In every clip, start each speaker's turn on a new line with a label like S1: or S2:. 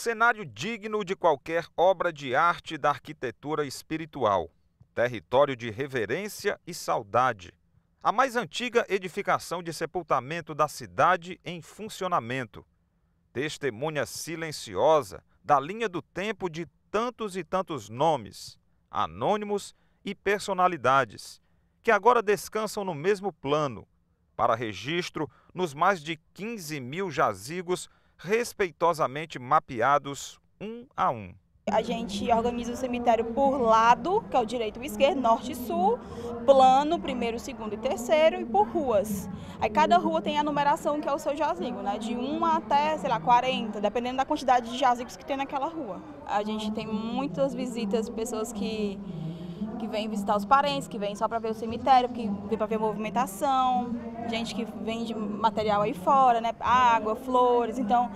S1: Cenário digno de qualquer obra de arte da arquitetura espiritual, território de reverência e saudade. A mais antiga edificação de sepultamento da cidade em funcionamento. Testemunha silenciosa da linha do tempo de tantos e tantos nomes, anônimos e personalidades, que agora descansam no mesmo plano, para registro nos mais de 15 mil jazigos respeitosamente mapeados um a um.
S2: A gente organiza o cemitério por lado, que é o direito e o esquerdo, norte e sul, plano, primeiro, segundo e terceiro, e por ruas. Aí cada rua tem a numeração que é o seu jazigo, né? De 1 até, sei lá, 40, dependendo da quantidade de jazigos que tem naquela rua. A gente tem muitas visitas, pessoas que que vem visitar os parentes, que vem só para ver o cemitério, que vem para ver movimentação, gente que vende material aí fora, né? Água, flores, então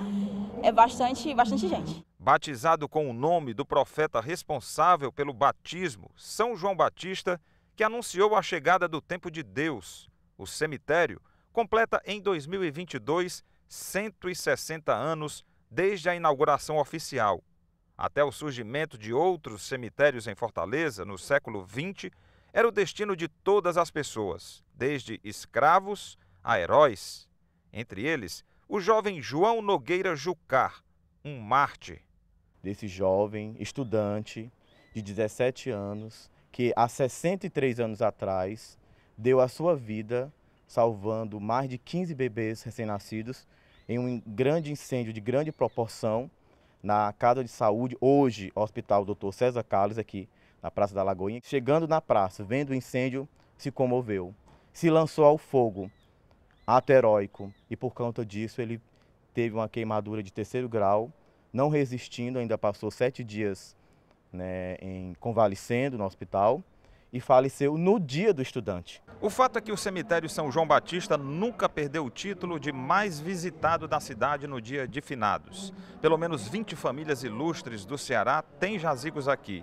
S2: é bastante, bastante gente.
S1: Batizado com o nome do profeta responsável pelo batismo, São João Batista, que anunciou a chegada do tempo de Deus. O cemitério completa em 2022 160 anos desde a inauguração oficial até o surgimento de outros cemitérios em Fortaleza no século XX, era o destino de todas as pessoas, desde escravos a heróis. Entre eles, o jovem João Nogueira Jucar,
S3: um mártir. Desse jovem estudante de 17 anos, que há 63 anos atrás deu a sua vida salvando mais de 15 bebês recém-nascidos em um grande incêndio de grande proporção na Casa de Saúde, hoje Hospital Dr. César Carlos, aqui na Praça da Lagoinha. Chegando na praça, vendo o incêndio, se comoveu. Se lançou ao fogo, ato heróico, e por conta disso ele teve uma queimadura de terceiro grau, não resistindo, ainda passou sete dias né, em convalescendo no hospital e faleceu no dia do estudante.
S1: O fato é que o cemitério São João Batista nunca perdeu o título de mais visitado da cidade no dia de finados. Pelo menos 20 famílias ilustres do Ceará têm jazigos aqui,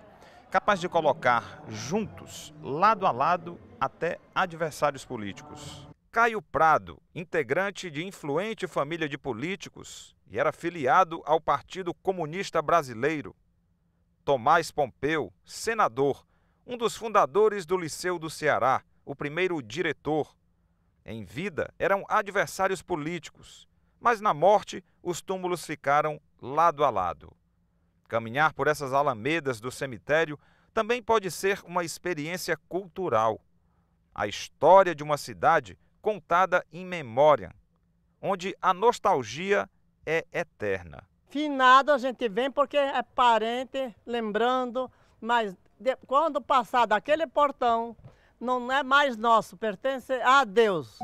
S1: capaz de colocar juntos, lado a lado, até adversários políticos. Caio Prado, integrante de influente família de políticos e era filiado ao Partido Comunista Brasileiro. Tomás Pompeu, senador, um dos fundadores do Liceu do Ceará, o primeiro diretor. Em vida, eram adversários políticos, mas na morte, os túmulos ficaram lado a lado. Caminhar por essas alamedas do cemitério também pode ser uma experiência cultural. A história de uma cidade contada em memória, onde a nostalgia é eterna.
S3: Finado a gente vem porque é parente, lembrando, mas de, quando passar daquele portão, não é mais nosso, pertence a Deus.